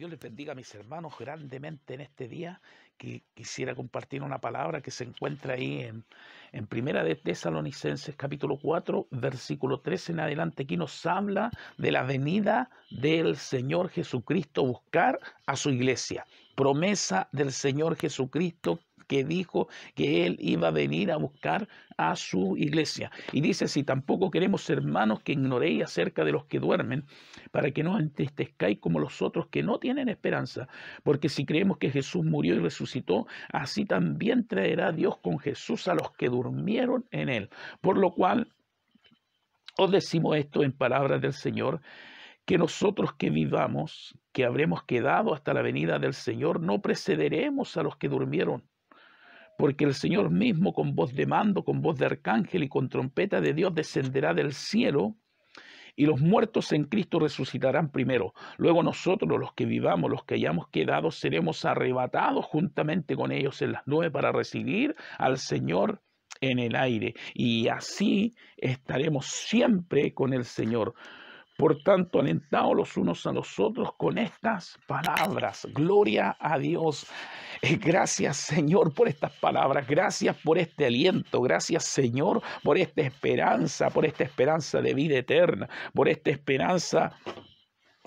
Dios les bendiga a mis hermanos grandemente en este día. Que quisiera compartir una palabra que se encuentra ahí en, en Primera de Tesalonicenses, capítulo 4, versículo 13 en adelante. que nos habla de la venida del Señor Jesucristo buscar a su iglesia. Promesa del Señor Jesucristo que dijo que Él iba a venir a buscar a su iglesia. Y dice, si tampoco queremos, hermanos, que ignoréis acerca de los que duermen, para que no entristezcáis como los otros que no tienen esperanza, porque si creemos que Jesús murió y resucitó, así también traerá Dios con Jesús a los que durmieron en Él. Por lo cual, os decimos esto en palabras del Señor, que nosotros que vivamos, que habremos quedado hasta la venida del Señor, no precederemos a los que durmieron, porque el Señor mismo con voz de mando, con voz de arcángel y con trompeta de Dios descenderá del cielo y los muertos en Cristo resucitarán primero. Luego nosotros, los que vivamos, los que hayamos quedado, seremos arrebatados juntamente con ellos en las nubes para recibir al Señor en el aire. Y así estaremos siempre con el Señor. Por tanto, alentados los unos a los otros con estas palabras. Gloria a Dios. Eh, gracias Señor por estas palabras. Gracias por este aliento. Gracias Señor por esta esperanza, por esta esperanza de vida eterna, por esta esperanza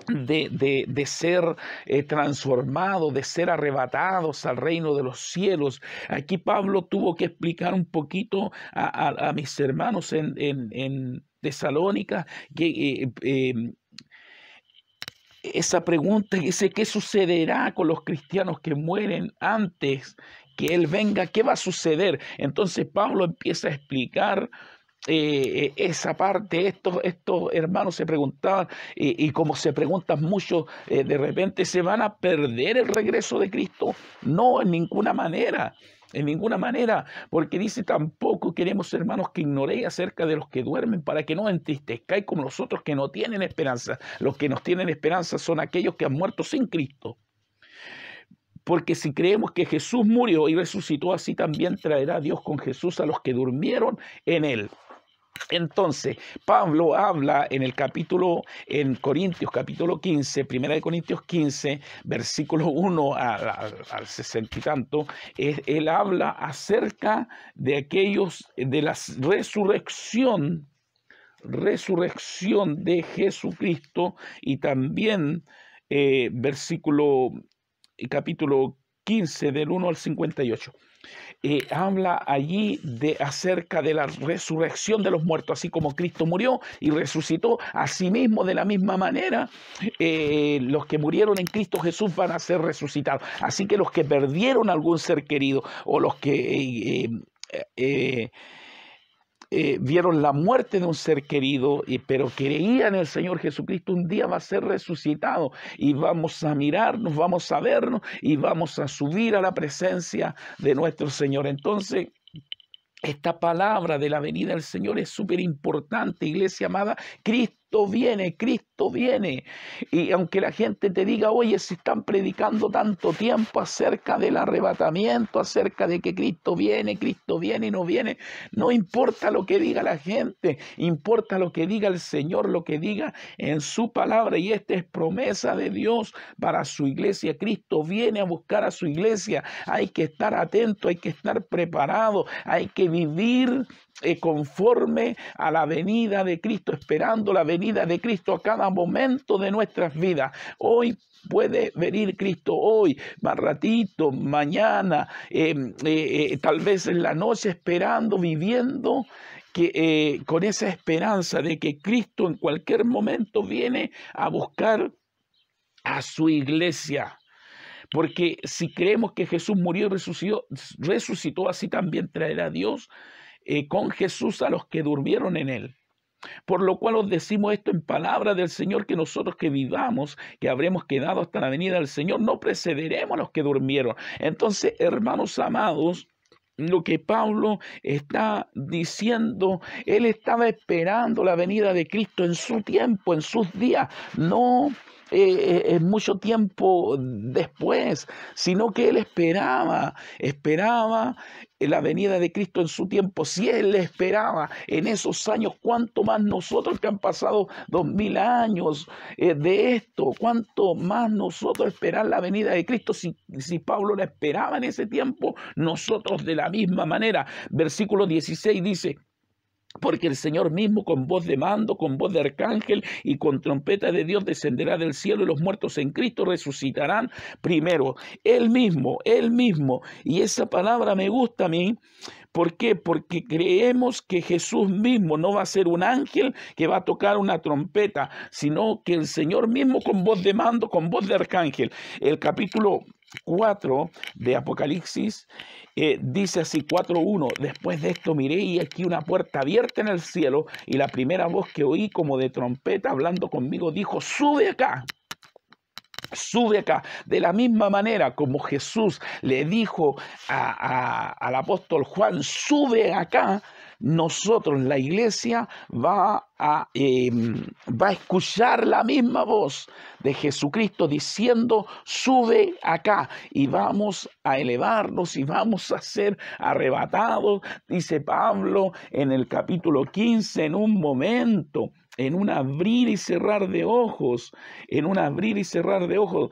de, ser eh, transformados, de ser arrebatados al reino de los cielos. Aquí Pablo tuvo que explicar un poquito a, mis hermanos en Salónica que, eh, eh, em, esa pregunta dice, ¿qué sucederá con los cristianos que mueren antes que Él venga? ¿Qué va a suceder? Entonces Pablo empieza a explicar eh, esa parte, estos, estos hermanos se preguntaban, y como se preguntan muchos, de repente se van a perder el regreso de Cristo. No, en ninguna manera en ninguna manera, porque dice tampoco queremos hermanos que ignoréis acerca de los que duermen para que no entristezcáis como los otros que no tienen esperanza. Los que nos tienen esperanza son aquellos que han muerto sin Cristo. Porque si creemos que Jesús murió y resucitó, así también traerá Dios con Jesús a los que durmieron en él. Entonces, Pablo habla en el capítulo, en Corintios capítulo 15, primera de Corintios 15, versículo 1 al, sesenta y tanto, él habla acerca de aquellos, de la resurrección, resurrección de Jesucristo y también eh, versículo, capítulo 15 del 1 al 58. Eh, habla allí de acerca de la resurrección de los muertos, así como Cristo murió y resucitó, mismo de la misma manera eh, los que murieron en Cristo Jesús van a ser resucitados. Así que los que perdieron algún ser querido o los que eh, eh, vieron la muerte de un ser querido, y, pero creían en el Señor Jesucristo, un día va a ser resucitado y vamos a mirarnos, vamos a vernos y vamos a subir a la presencia de nuestro Señor. Entonces, esta palabra de la venida del Señor es súper importante, iglesia amada. Cristo Cristo viene, Cristo viene. Y aunque la gente te diga, oye, si están predicando tanto tiempo acerca del arrebatamiento, acerca de que Cristo viene, Cristo viene y no viene, no importa lo que diga la gente, importa lo que diga el Señor, lo que diga en su palabra. Y esta es promesa de Dios para su iglesia. Cristo viene a buscar a su iglesia. Hay que estar atento, hay que estar preparado, hay que vivir eh, conforme a la venida de Cristo, esperando la venida de Cristo a cada momento de nuestras vidas. Hoy puede venir Cristo hoy, más ratito, mañana, em, eh, eh, tal vez en la noche, esperando, viviendo que, con esa esperanza de que Cristo en cualquier momento viene a buscar a su iglesia. Porque si creemos que Jesús murió y resucitó, resucitó así también traerá a Dios eh, con Jesús a los que durmieron en él. Por lo cual os decimos esto en palabra del Señor, que nosotros que vivamos, que habremos quedado hasta la venida del Señor, no precederemos a los que durmieron. Entonces, hermanos amados, lo que Pablo está diciendo, él estaba esperando la venida de Cristo en su tiempo, en sus días, no en eh, eh, eh, mucho tiempo después, sino que él esperaba, esperaba la venida de Cristo en su tiempo. Si él esperaba en esos años, cuánto más nosotros que han pasado dos mil años de esto, cuánto más nosotros esperar la venida de Cristo. Si, si Pablo la esperaba en ese tiempo, nosotros de la misma manera. Versículo 16 dice. Porque el Señor mismo con voz de mando, con voz de arcángel y con trompeta de Dios descenderá del cielo y los muertos en Cristo resucitarán primero. Él mismo, Él mismo. Y esa palabra me gusta a mí. ¿Por qué? Porque creemos que Jesús mismo no va a ser un ángel que va a tocar una trompeta, sino que el Señor mismo con voz de mando, con voz de arcángel. El capítulo 4 de Apocalipsis eh, dice así 4.1, después de esto miré y aquí una puerta abierta en el cielo y la primera voz que oí como de trompeta hablando conmigo dijo, sube acá. Sube acá. De la misma manera como Jesús le dijo al apóstol Juan, sube acá, nosotros, la iglesia, va a, em, va a escuchar la misma voz de Jesucristo diciendo, sube acá y vamos a elevarnos y vamos a ser arrebatados, dice Pablo en el capítulo 15, en un momento en un abrir y cerrar de ojos, en un abrir y cerrar de ojos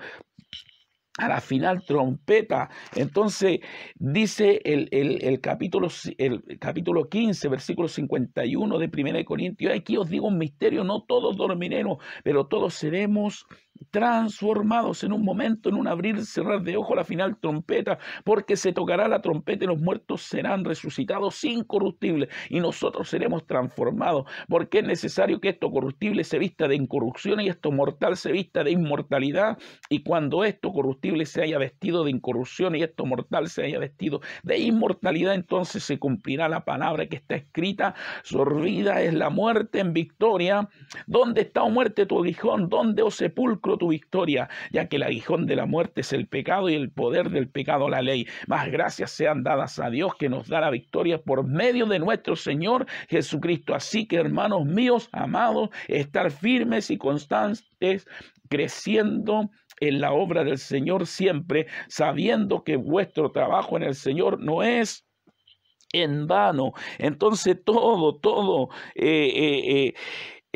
a la final trompeta. Entonces dice el, capítulo, el capítulo 15, versículo 51 de 1 de Corintios, aquí os digo un misterio, no todos dormiremos, pero todos seremos transformados en un momento, en un abrir cerrar de ojo la final trompeta, porque se tocará la trompeta y los muertos serán resucitados incorruptibles y nosotros seremos transformados, porque es necesario que esto corruptible se vista de incorrupción y esto mortal se vista de inmortalidad, y cuando esto corruptible se haya vestido de incorrupción y esto mortal se haya vestido de inmortalidad, entonces se cumplirá la palabra que está escrita, sorbida es la muerte en victoria, ¿dónde está o oh muerte tu aguijón? ¿Dónde o oh sepulcro? tu victoria, ya que el aguijón de la muerte es el pecado y el poder del pecado la ley. Más gracias sean dadas a Dios que nos da la victoria por medio de nuestro Señor Jesucristo. Así que, hermanos míos, amados, estar firmes y constantes, creciendo en la obra del Señor siempre, sabiendo que vuestro trabajo en el Señor no es en vano. Entonces todo, todo eh, eh, eh,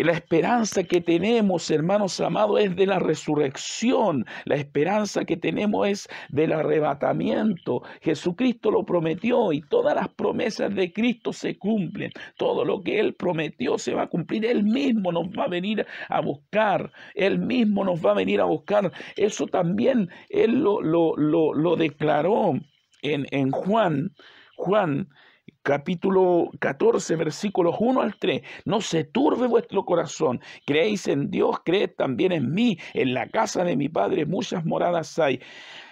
la esperanza que tenemos, hermanos amados, es de la resurrección. La esperanza que tenemos es del arrebatamiento. Jesucristo lo prometió y todas las promesas de Cristo se cumplen. Todo lo que Él prometió se va a cumplir. Él mismo nos va a venir a buscar. Él mismo nos va a venir a buscar. Eso también Él lo, declaró en, en Juan. Juan capítulo 14, versículos 1 al 3. No se turbe vuestro corazón. Creéis en Dios, creed también en mí. En la casa de mi Padre muchas moradas hay.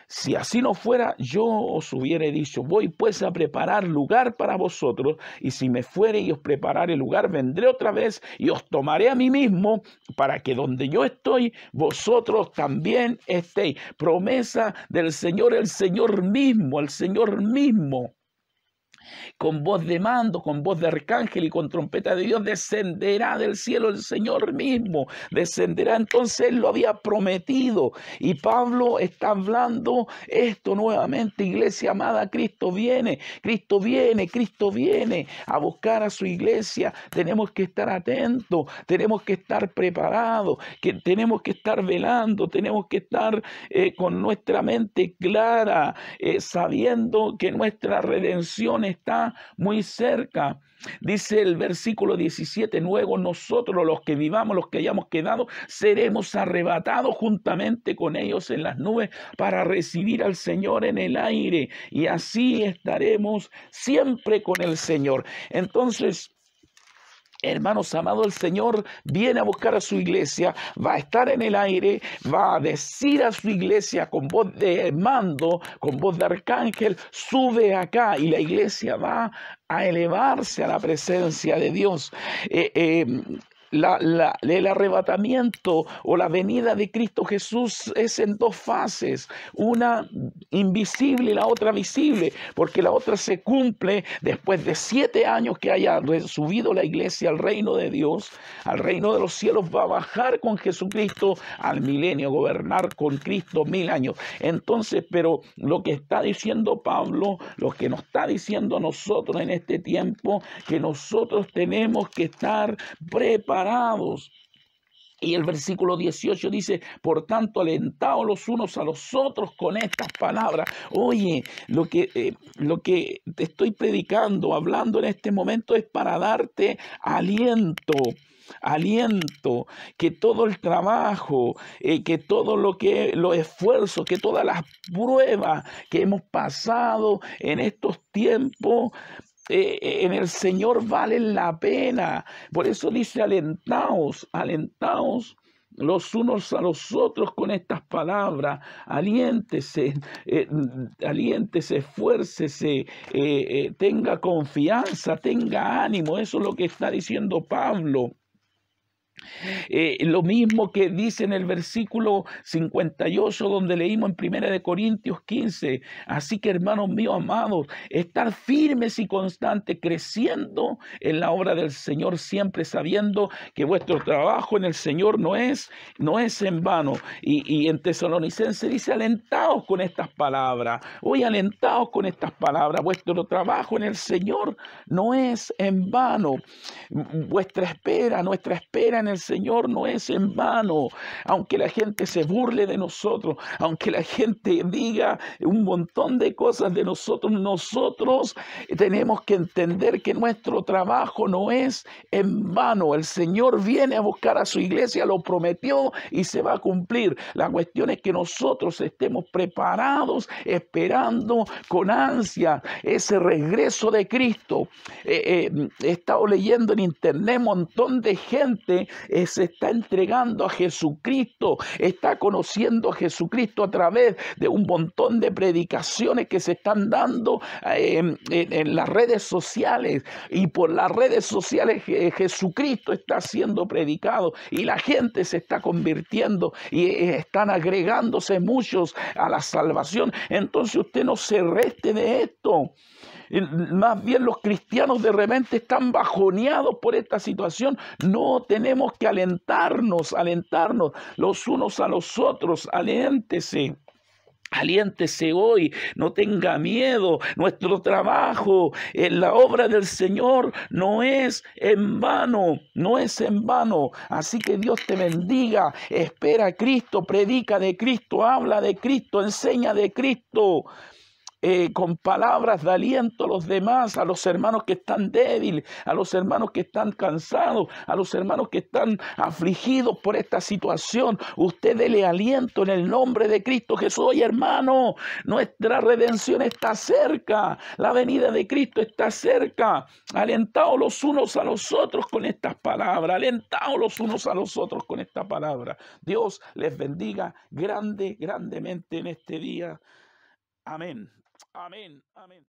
Si así no fuera, yo os hubiera dicho, voy pues a preparar lugar para vosotros, y si me fuere y os prepararé lugar, vendré otra vez y os tomaré a mí mismo, para que donde yo estoy, vosotros también estéis. Promesa del Señor, el Señor mismo, el Señor mismo con voz de mando, con voz de arcángel y con trompeta de Dios, descenderá del cielo el Señor mismo, descenderá. Entonces Él lo había prometido. Y Pablo está hablando esto nuevamente, iglesia amada, Cristo viene, Cristo viene, Cristo viene a buscar a su iglesia. Tenemos que estar atentos, tenemos que estar preparados, que tenemos que estar velando, tenemos que estar eh, con nuestra mente clara, eh, sabiendo que nuestra redención es está muy cerca. Dice el versículo 17, Nuevo, nosotros los que vivamos, los que hayamos quedado, seremos arrebatados juntamente con ellos en las nubes para recibir al Señor en el aire. Y así estaremos siempre con el Señor. Entonces, hermanos amados, el Señor viene a buscar a su iglesia, va a estar en el aire, va a decir a su iglesia con voz de mando, con voz de arcángel, sube acá y la iglesia va a elevarse a la presencia de Dios. Eh, eh, la, el arrebatamiento o la venida de Cristo Jesús es en dos fases, una invisible y la otra visible, porque la otra se cumple después de siete años que haya subido la iglesia al reino de Dios, al reino de los cielos, va a bajar con Jesucristo al milenio, gobernar con Cristo mil años. Entonces, pero lo que está diciendo Pablo, lo que nos está diciendo a nosotros en este tiempo, que nosotros tenemos que estar preparados y el versículo 18 dice, por tanto, alentaos los unos a los otros con estas palabras. Oye, lo que, eh, lo que te estoy predicando, hablando en este momento es para darte aliento aliento, que todo el trabajo, eh, que todo lo que los esfuerzos, que todas las pruebas que hemos pasado en estos tiempos eh, eh, en el Señor valen la pena. Por eso dice, alentaos, alentaos los unos a los otros con estas palabras. Aliéntese, eh, mm, aliéntese, esfuércese, tenga confianza, tenga ánimo. Eso es lo que está diciendo Pablo. Eh, lo mismo que dice en el versículo 58 donde leímos en Primera de Corintios 15. Así que hermanos míos amados, estar firmes y constantes, creciendo en la obra del Señor, siempre sabiendo que vuestro trabajo en el Señor no es, no es en vano. Y, en Tesalonicense dice, alentados con estas palabras, hoy alentados con estas palabras, vuestro trabajo en el Señor no es en vano. Vuestra espera, nuestra espera en el Señor no es en vano. Aunque la gente se burle de nosotros, aunque la gente diga un montón de cosas de nosotros, nosotros tenemos que entender que nuestro trabajo no es en vano. El Señor viene a buscar a su iglesia, lo prometió y se va a cumplir. La cuestión es que nosotros estemos preparados, esperando con ansia ese regreso de Cristo. Eh, eh, he estado leyendo en internet un montón de gente eh, se está entregando a Jesucristo, está conociendo a Jesucristo a través de un montón de predicaciones que se están dando eh, en, las redes sociales. Y por las redes sociales eh, Jesucristo está siendo predicado y la gente se está convirtiendo y están agregándose muchos a la salvación. Entonces usted no se reste de esto. Más bien los cristianos de repente están bajoneados por esta situación. No tenemos que alentarnos, alentarnos los unos a los otros. Aléntese. Aliéntese hoy, no tenga miedo. Nuestro trabajo en la obra del Señor no es en vano, no es en vano. Así que Dios te bendiga. Espera a Cristo, predica de Cristo, habla de Cristo, enseña de Cristo. Eh, con palabras de aliento a los demás, a los hermanos que están débiles, a los hermanos que están cansados, a los hermanos que están afligidos por esta situación. Ustedes le aliento en el nombre de Cristo Jesús. Oye, hermano, nuestra redención está cerca, la venida de Cristo está cerca. Alentaos los unos a los otros con estas palabras, alentaos los unos a los otros con esta palabra. Dios les bendiga grande, grandemente en este día. Amén. I mean, I mean,